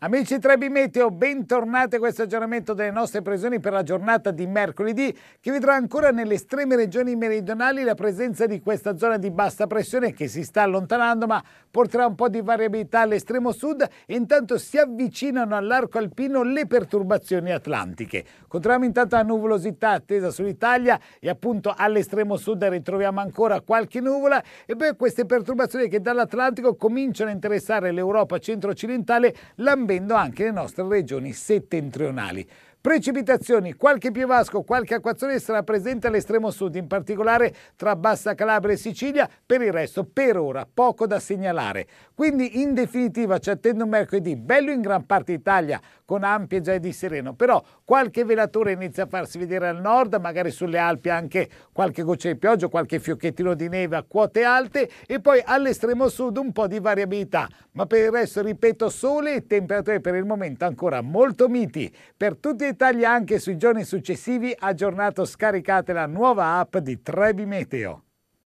Amici 3 Meteo, bentornati a questo aggiornamento delle nostre previsioni per la giornata di mercoledì che vedrà ancora nelle estreme regioni meridionali la presenza di questa zona di bassa pressione che si sta allontanando ma porterà un po' di variabilità all'estremo sud e intanto si avvicinano all'arco alpino le perturbazioni atlantiche. Continuiamo intanto la nuvolosità attesa sull'Italia e appunto all'estremo sud ritroviamo ancora qualche nuvola e poi queste perturbazioni che dall'Atlantico cominciano a interessare l'Europa centro-occidentale, l'ambiente ricombendo anche le nostre regioni settentrionali. Precipitazioni, qualche piovasco, qualche acquazzone sarà presente all'estremo sud, in particolare tra Bassa Calabria e Sicilia, per il resto per ora poco da segnalare. Quindi in definitiva ci attende un mercoledì bello in gran parte Italia, con ampie già di sereno, però qualche velatore inizia a farsi vedere al nord, magari sulle Alpi anche qualche goccia di pioggia, qualche fiocchettino di neve a quote alte e poi all'estremo sud un po' di variabilità, ma per il resto ripeto sole e temperature per il momento ancora molto miti. Per tutti i dettagli anche sui giorni successivi aggiornato scaricate la nuova app di Trebi Meteo.